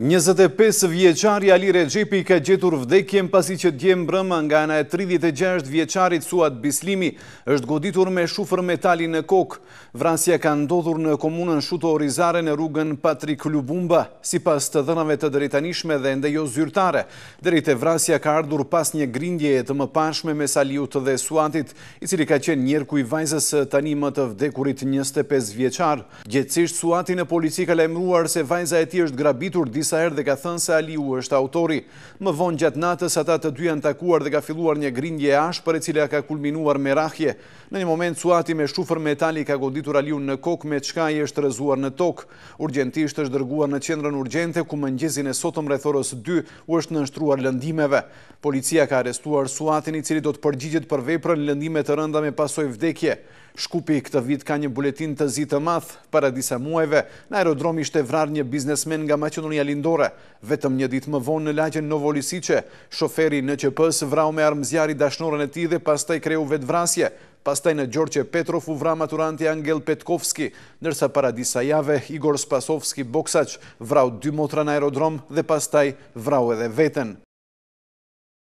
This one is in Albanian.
25 vjeqari Ali Recepi ka gjetur vdekjen pasi që djemë brëma nga nga 36 vjeqarit suat bislimi është goditur me shufër metali në kokë. Vrasja ka ndodhur në komunën shuto orizare në rrugën Patrik Lubumba, si pas të dhënave të drejtanishme dhe ndajo zyrtare. Drejte vrasja ka ardhur pas një grindje e të më pashme me saliut dhe suatit, i cili ka qenë njerë i vajzës tani më të vdekurit 25 vjeqar. Gjecisht suatin e polici ka lemruar se vajza e ti është grabitur disa erë dhe ka thënë se Aliu është autori. Më vonë gjatë natës ata të dy janë takuar dhe ka filluar një grindje ashpër për e cila ka kulminuar me rahje. Në një moment Suati me shufër metali ka goditur Aliu në kokë me çka i është rëzuar në tokë. Urgjentisht është dërguar në qendrën urgjente ku mëngjesin e sotëm rreth orës 2 u është nënshtruar lëndimeve. Policia ka arrestuar Suatin i cili do të përgjigjet për veprën lëndime të rënda me pasojë vdekje. Shkupi këtë vit ka një buletin të zi të math, para disa muajve, në aerodrom shte vrar një biznesmen nga Macedonia Lindore. Vetëm një dit më vonë në lagjen Novolisice, shoferi në QPS vrau me armëzjari dashnorën e ti dhe pastaj kreu vetë vrasje. Pastaj në Gjorqe Petrov u vra maturanti Angel Petkovski, nërsa para disa jave Igor Spasovski Boksac vrau dy motra në aerodrom dhe pastaj vrau edhe vetën.